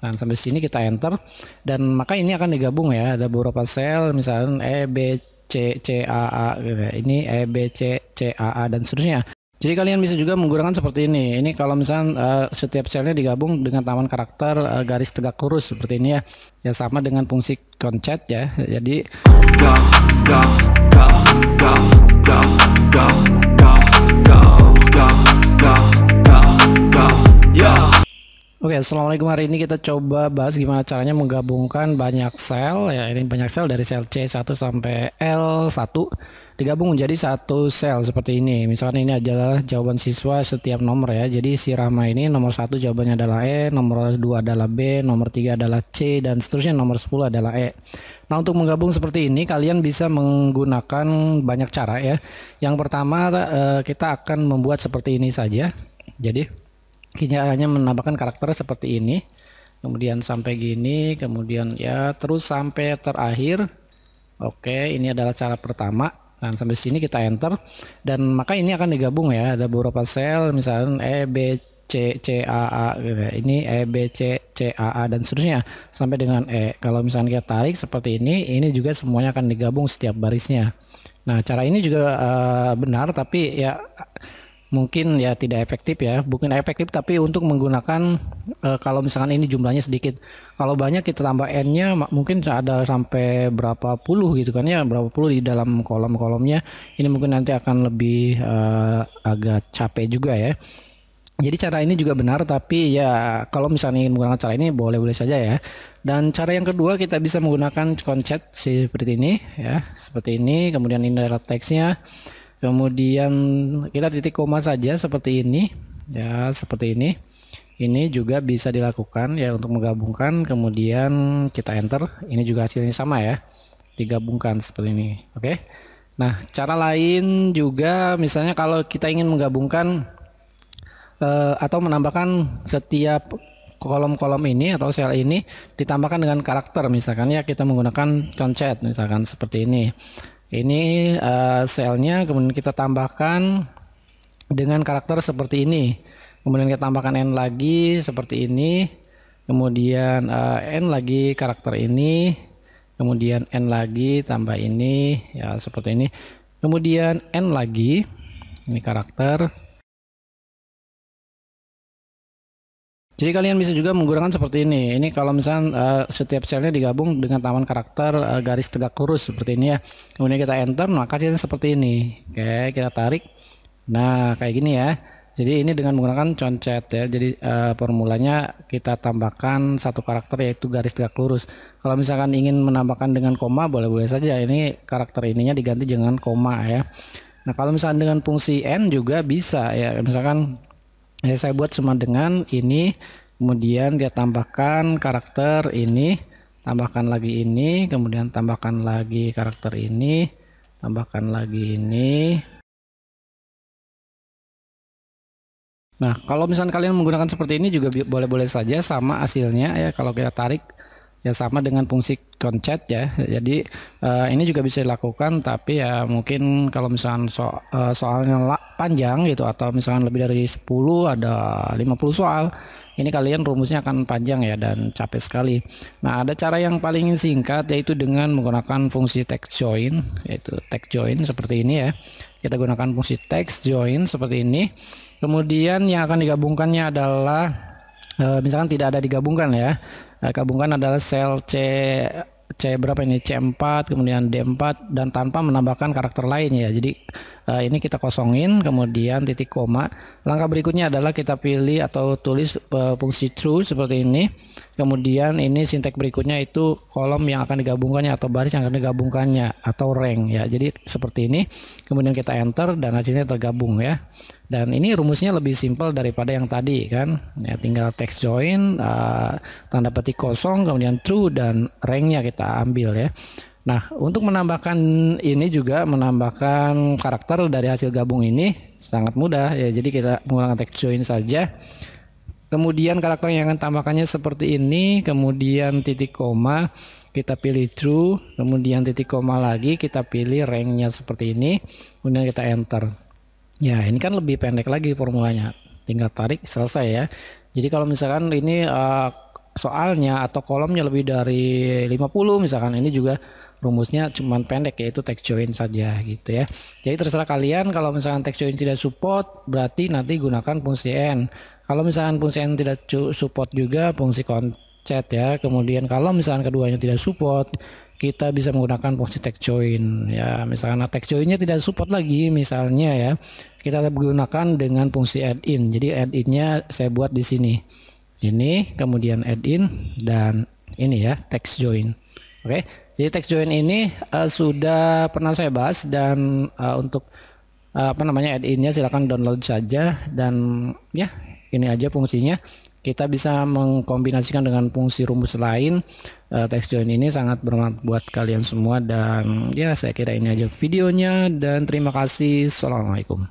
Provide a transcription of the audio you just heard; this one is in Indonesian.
Nah, sampai sini kita enter dan maka ini akan digabung ya. Ada beberapa sel misalnya E B C C A A gitu ya. Ini E B C C A A dan seterusnya. Jadi kalian bisa juga menggunakan seperti ini. Ini kalau misalnya uh, setiap selnya digabung dengan taman karakter uh, garis tegak lurus seperti ini ya. Ya sama dengan fungsi concat ya. Jadi go, go, go, go. Oke, okay, assalamualaikum hari ini kita coba bahas gimana caranya menggabungkan banyak sel ya ini banyak sel dari sel C1 sampai L1 digabung menjadi satu sel seperti ini. Misalkan ini adalah jawaban siswa setiap nomor ya. Jadi si Rama ini nomor satu jawabannya adalah E, nomor 2 adalah B, nomor 3 adalah C dan seterusnya nomor 10 adalah E. Nah, untuk menggabung seperti ini kalian bisa menggunakan banyak cara ya. Yang pertama eh, kita akan membuat seperti ini saja. Jadi kini hanya menambahkan karakter seperti ini kemudian sampai gini kemudian ya terus sampai terakhir oke ini adalah cara pertama dan sampai sini kita enter dan maka ini akan digabung ya ada beberapa sel misalnya E B C C A A gitu. ini E B C C A A dan seterusnya sampai dengan E kalau misalnya kita tarik seperti ini ini juga semuanya akan digabung setiap barisnya nah cara ini juga uh, benar tapi ya mungkin ya tidak efektif ya bukan efektif tapi untuk menggunakan e, kalau misalkan ini jumlahnya sedikit kalau banyak kita tambah n nya mungkin ada sampai berapa puluh gitu kan ya berapa puluh di dalam kolom-kolomnya ini mungkin nanti akan lebih e, agak capek juga ya jadi cara ini juga benar tapi ya kalau misalnya ingin menggunakan cara ini boleh-boleh saja ya. Dan cara yang kedua kita bisa menggunakan konsep seperti ini ya, seperti ini kemudian ini adalah teksnya kemudian kita titik koma saja seperti ini ya seperti ini ini juga bisa dilakukan ya untuk menggabungkan kemudian kita enter ini juga hasilnya sama ya digabungkan seperti ini oke nah cara lain juga misalnya kalau kita ingin menggabungkan eh, atau menambahkan setiap kolom-kolom ini atau sel ini ditambahkan dengan karakter misalkan ya kita menggunakan concet misalkan seperti ini ini uh, selnya kemudian kita tambahkan dengan karakter seperti ini. Kemudian kita tambahkan n lagi seperti ini. Kemudian uh, n lagi karakter ini. Kemudian n lagi tambah ini ya seperti ini. Kemudian n lagi ini karakter Jadi kalian bisa juga menggunakan seperti ini. Ini kalau misalnya uh, setiap selnya digabung dengan taman karakter uh, garis tegak lurus seperti ini ya. Kemudian kita enter, maka hasilnya seperti ini. Oke, kita tarik. Nah, kayak gini ya. Jadi ini dengan menggunakan concet ya. Jadi uh, formulanya kita tambahkan satu karakter yaitu garis tegak lurus. Kalau misalkan ingin menambahkan dengan koma boleh-boleh saja. Ini karakter ininya diganti dengan koma ya. Nah, kalau misalkan dengan fungsi n juga bisa ya. Misalkan ya, saya buat cuma dengan ini kemudian dia tambahkan karakter ini tambahkan lagi ini kemudian tambahkan lagi karakter ini tambahkan lagi ini nah kalau misalnya kalian menggunakan seperti ini juga boleh-boleh saja sama hasilnya ya kalau kita tarik ya sama dengan fungsi concat ya. Jadi uh, ini juga bisa dilakukan tapi ya mungkin kalau misalnya so, uh, soalnya panjang gitu atau misalnya lebih dari 10 ada 50 soal, ini kalian rumusnya akan panjang ya dan capek sekali. Nah, ada cara yang paling singkat yaitu dengan menggunakan fungsi text join yaitu text join seperti ini ya. Kita gunakan fungsi text join seperti ini. Kemudian yang akan digabungkannya adalah uh, misalkan tidak ada digabungkan ya Nah, eh, gabungkan adalah sel C C berapa ini C4 kemudian D4 dan tanpa menambahkan karakter lain ya. Jadi uh, ini kita kosongin kemudian titik koma. Langkah berikutnya adalah kita pilih atau tulis uh, fungsi true seperti ini. Kemudian ini sintek berikutnya itu kolom yang akan digabungkannya atau baris yang akan digabungkannya atau rank ya. Jadi seperti ini. Kemudian kita enter dan hasilnya tergabung ya. Dan ini rumusnya lebih simpel daripada yang tadi kan. Ya tinggal text join uh, tanda petik kosong kemudian true dan ranknya kita ambil ya. Nah, untuk menambahkan ini juga menambahkan karakter dari hasil gabung ini sangat mudah ya. Jadi kita menggunakan text join saja. Kemudian karakter yang akan tambahkannya seperti ini, kemudian titik koma, kita pilih true, kemudian titik koma lagi, kita pilih ranknya seperti ini, kemudian kita enter. Ya, ini kan lebih pendek lagi formulanya. Tinggal tarik selesai ya. Jadi kalau misalkan ini eh, soalnya atau kolomnya lebih dari 50 misalkan ini juga rumusnya cuman pendek yaitu text join saja gitu ya. Jadi terserah kalian kalau misalkan text join tidak support berarti nanti gunakan fungsi n. Kalau misalkan fungsi yang tidak support juga fungsi concet ya. Kemudian kalau misalkan keduanya tidak support, kita bisa menggunakan fungsi text join ya. Misalkan nah, text joinnya tidak support lagi misalnya ya. Kita gunakan dengan fungsi add in. Jadi add innya saya buat di sini. Ini kemudian add in dan ini ya text join. Oke. Jadi text join ini uh, sudah pernah saya bahas dan uh, untuk uh, apa namanya add-innya silahkan download saja dan ya ini aja fungsinya kita bisa mengkombinasikan dengan fungsi rumus lain uh, eh, text join ini sangat bermanfaat buat kalian semua dan ya saya kira ini aja videonya dan terima kasih assalamualaikum